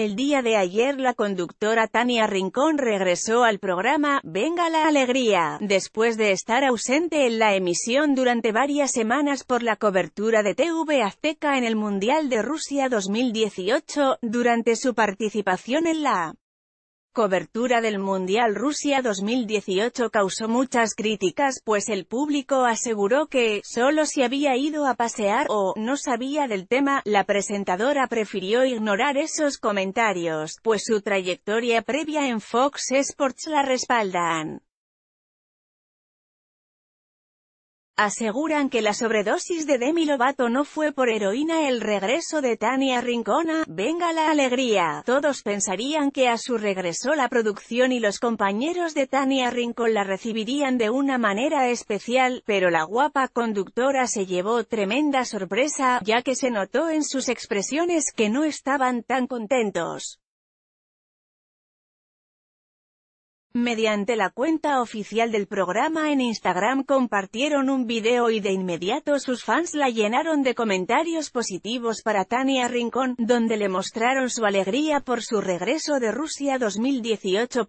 El día de ayer la conductora Tania Rincón regresó al programa Venga la Alegría, después de estar ausente en la emisión durante varias semanas por la cobertura de TV Azteca en el Mundial de Rusia 2018, durante su participación en la cobertura del Mundial Rusia 2018 causó muchas críticas pues el público aseguró que, solo si había ido a pasear o, no sabía del tema, la presentadora prefirió ignorar esos comentarios, pues su trayectoria previa en Fox Sports la respaldan. aseguran que la sobredosis de Demi Lovato no fue por heroína el regreso de Tania Rincona, venga la alegría, todos pensarían que a su regreso la producción y los compañeros de Tania Rincón la recibirían de una manera especial, pero la guapa conductora se llevó tremenda sorpresa, ya que se notó en sus expresiones que no estaban tan contentos. Mediante la cuenta oficial del programa en Instagram compartieron un video y de inmediato sus fans la llenaron de comentarios positivos para Tania Rincón, donde le mostraron su alegría por su regreso de Rusia 2018.